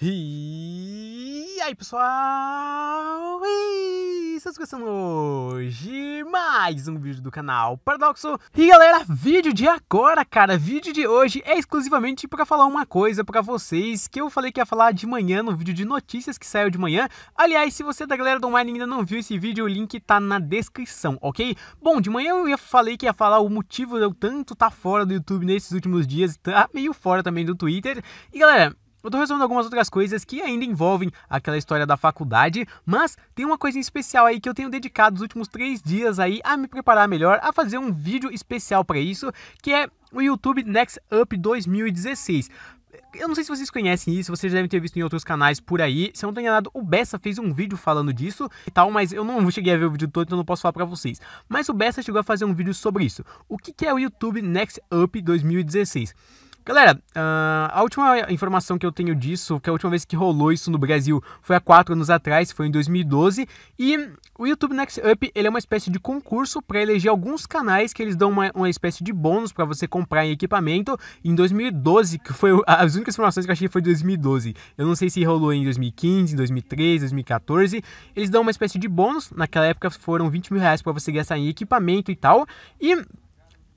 E aí, pessoal? estamos começando hoje mais um vídeo do canal Paradoxo. E galera, vídeo de agora, cara, vídeo de hoje é exclusivamente para falar uma coisa para vocês que eu falei que ia falar de manhã no vídeo de notícias que saiu de manhã. Aliás, se você é da galera do online ainda não viu esse vídeo, o link tá na descrição, ok? Bom, de manhã eu falei que ia falar o motivo de eu tanto tá fora do YouTube nesses últimos dias, tá meio fora também do Twitter. E galera, eu tô resolvendo algumas outras coisas que ainda envolvem aquela história da faculdade, mas tem uma coisa especial aí que eu tenho dedicado os últimos três dias aí a me preparar melhor, a fazer um vídeo especial para isso, que é o YouTube Next Up 2016. Eu não sei se vocês conhecem isso, vocês devem ter visto em outros canais por aí. Se eu não tô enganado, o Bessa fez um vídeo falando disso e tal, mas eu não cheguei a ver o vídeo todo, então não posso falar pra vocês. Mas o Bessa chegou a fazer um vídeo sobre isso. O que é o YouTube Next Up 2016? Galera, ah, a última informação que eu tenho disso, que a última vez que rolou isso no Brasil foi há quatro anos atrás, foi em 2012, e o YouTube Next Up ele é uma espécie de concurso para eleger alguns canais que eles dão uma, uma espécie de bônus para você comprar em equipamento. Em 2012, que foi as únicas informações que eu achei foi 2012. Eu não sei se rolou em 2015, 2013, 2014. Eles dão uma espécie de bônus. Naquela época foram 20 mil reais para você gastar em equipamento e tal. E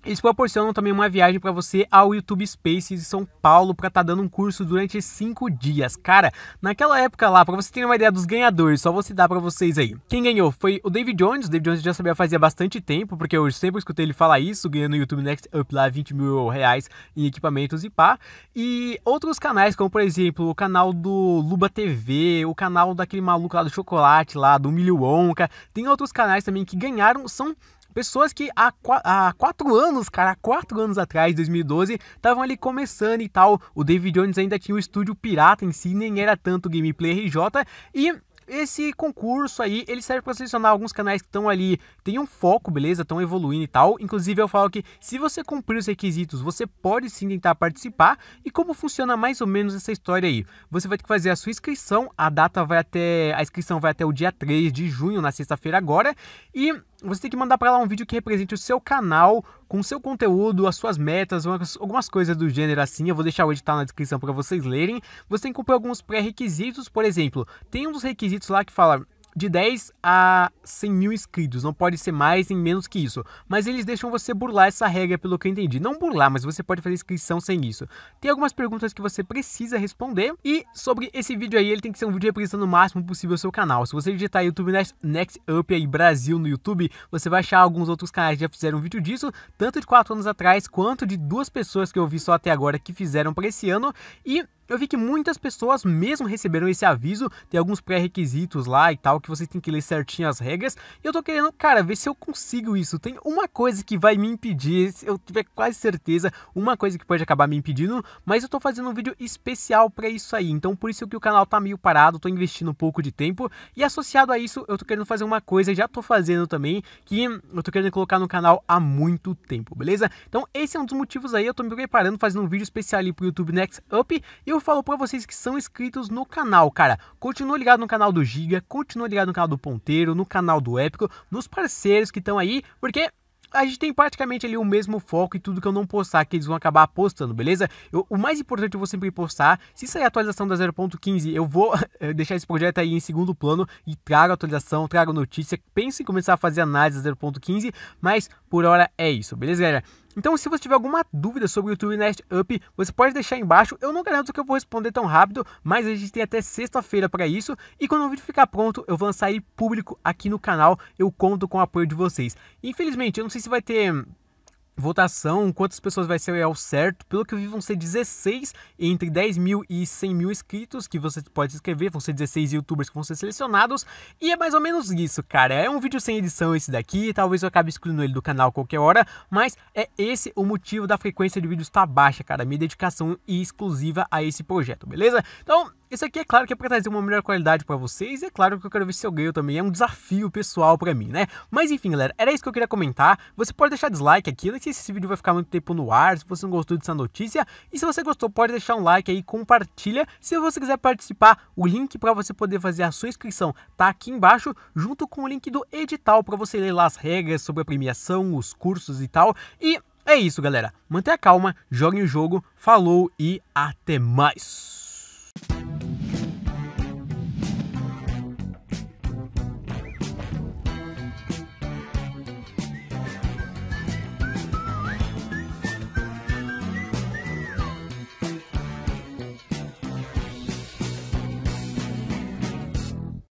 eles proporcionam também uma viagem para você ao YouTube Spaces em São Paulo para estar tá dando um curso durante cinco dias. Cara, naquela época lá, para você ter uma ideia dos ganhadores, só vou citar para vocês aí. Quem ganhou foi o David Jones. O David Jones já sabia fazia bastante tempo, porque eu sempre escutei ele falar isso, ganhando o YouTube Next Up lá 20 mil reais em equipamentos e pá. E outros canais, como por exemplo o canal do Luba TV, o canal daquele maluco lá do Chocolate lá, do Milho Tem outros canais também que ganharam, são Pessoas que há, há quatro anos, cara, há quatro anos atrás, 2012, estavam ali começando e tal. O David Jones ainda tinha o estúdio pirata em si, nem era tanto gameplay RJ. E esse concurso aí, ele serve para selecionar alguns canais que estão ali, tem um foco, beleza? Estão evoluindo e tal. Inclusive, eu falo que se você cumprir os requisitos, você pode sim tentar participar. E como funciona mais ou menos essa história aí? Você vai ter que fazer a sua inscrição, a data vai até. A inscrição vai até o dia 3 de junho, na sexta-feira agora. E você tem que mandar para lá um vídeo que represente o seu canal com seu conteúdo, as suas metas, algumas coisas do gênero assim. Eu vou deixar o edital na descrição para vocês lerem. Você tem que cumprir alguns pré-requisitos, por exemplo, tem um dos requisitos lá que fala de 10 a 100 mil inscritos, não pode ser mais nem menos que isso. Mas eles deixam você burlar essa regra, pelo que eu entendi. Não burlar, mas você pode fazer inscrição sem isso. Tem algumas perguntas que você precisa responder. E sobre esse vídeo aí, ele tem que ser um vídeo representando o máximo possível o seu canal. Se você digitar YouTube Next, Next Up aí Brasil no YouTube, você vai achar alguns outros canais que já fizeram um vídeo disso, tanto de 4 anos atrás, quanto de duas pessoas que eu vi só até agora que fizeram para esse ano. E eu vi que muitas pessoas mesmo receberam esse aviso, tem alguns pré-requisitos lá e tal, que você tem que ler certinho as regras, e eu tô querendo, cara, ver se eu consigo isso. Tem uma coisa que vai me impedir, eu tiver quase certeza, uma coisa que pode acabar me impedindo, mas eu tô fazendo um vídeo especial para isso aí, então por isso que o canal tá meio parado, tô investindo um pouco de tempo, e associado a isso, eu tô querendo fazer uma coisa, já tô fazendo também, que eu tô querendo colocar no canal há muito tempo, beleza? Então esse é um dos motivos aí, eu tô me preparando, fazendo um vídeo especial ali pro YouTube Next Up, e eu falo para vocês que são inscritos no canal, cara. Continua ligado no canal do Giga, continua ligado no canal do Ponteiro, no canal do Épico, nos parceiros que estão aí, porque a gente tem praticamente ali o mesmo foco e tudo que eu não postar que eles vão acabar postando, beleza? Eu, o mais importante eu vou sempre postar. Se sair a atualização da 0.15, eu vou eh, deixar esse projeto aí em segundo plano e trago atualização, trago notícia. Penso em começar a fazer análise da 0.15, mas por hora é isso, beleza, galera? Então, se você tiver alguma dúvida sobre o YouTube Next Up, você pode deixar aí embaixo. Eu não garanto que eu vou responder tão rápido, mas a gente tem até sexta-feira para isso. E quando o vídeo ficar pronto, eu vou lançar ele público aqui no canal. Eu conto com o apoio de vocês. Infelizmente, eu não sei se vai ter votação, quantas pessoas vai ser ao certo. Pelo que eu vi, vão ser 16 entre 10 mil e 100 mil inscritos que você pode se inscrever. Vão ser 16 youtubers que vão ser selecionados. E é mais ou menos isso, cara. É um vídeo sem edição esse daqui. Talvez eu acabe excluindo ele do canal qualquer hora. Mas é esse o motivo da frequência de vídeos tá baixa, cara. Minha dedicação exclusiva a esse projeto, beleza? Então, esse aqui é claro que é para trazer uma melhor qualidade para vocês, e é claro que eu quero ver se eu ganho também, é um desafio pessoal para mim, né? Mas enfim, galera, era isso que eu queria comentar. Você pode deixar dislike aqui, não sei se esse vídeo vai ficar muito tempo no ar, se você não gostou dessa notícia, e se você gostou, pode deixar um like aí, compartilha. Se você quiser participar, o link para você poder fazer a sua inscrição tá aqui embaixo, junto com o link do edital para você ler lá as regras sobre a premiação, os cursos e tal. E é isso, galera. Mantenha calma, joguem o jogo, falou e até mais.